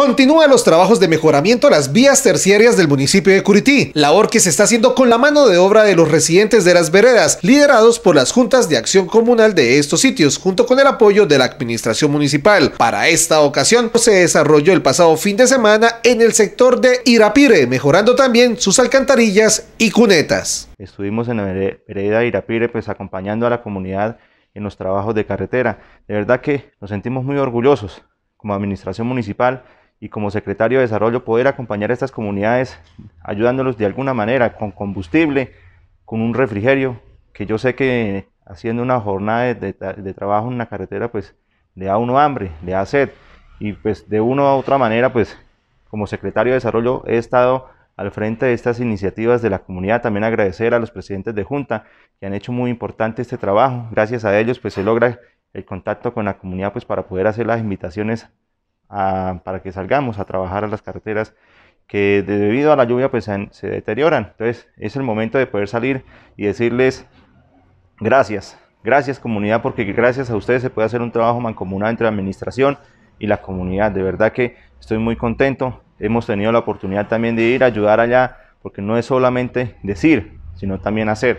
Continúan los trabajos de mejoramiento a las vías terciarias del municipio de Curití, labor que se está haciendo con la mano de obra de los residentes de las veredas, liderados por las juntas de acción comunal de estos sitios, junto con el apoyo de la administración municipal. Para esta ocasión se desarrolló el pasado fin de semana en el sector de Irapire, mejorando también sus alcantarillas y cunetas. Estuvimos en la vereda de Irapire pues acompañando a la comunidad en los trabajos de carretera. De verdad que nos sentimos muy orgullosos como administración municipal y como secretario de Desarrollo poder acompañar a estas comunidades ayudándolos de alguna manera con combustible, con un refrigerio, que yo sé que haciendo una jornada de, trabajo en una carretera pues le da uno hambre, le da sed y pues de una u otra manera pues como secretario de Desarrollo he estado al frente de estas iniciativas de la comunidad. También agradecer a los presidentes de Junta que han hecho muy importante este trabajo. Gracias a ellos pues se logra el contacto con la comunidad pues para poder hacer las invitaciones para que salgamos a trabajar a las carreteras que debido a la lluvia pues se deterioran. Entonces es el momento de poder salir y decirles gracias, gracias comunidad porque gracias a ustedes se puede hacer un trabajo mancomunado entre la administración y la comunidad. De verdad que estoy muy contento. Hemos tenido la oportunidad también de ir a ayudar allá porque no es solamente decir, sino también hacer.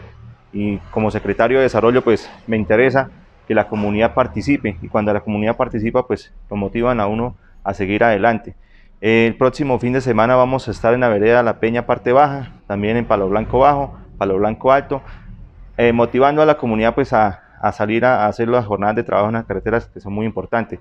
Y como secretario de desarrollo pues me interesa la comunidad participe y cuando la comunidad participa pues lo motivan a uno a seguir adelante. El próximo fin de semana vamos a estar en la vereda La Peña parte baja, también en Palo Blanco Bajo, Palo Blanco Alto, eh, motivando a la comunidad pues a, salir a hacer las jornadas de trabajo en las carreteras que son muy importantes.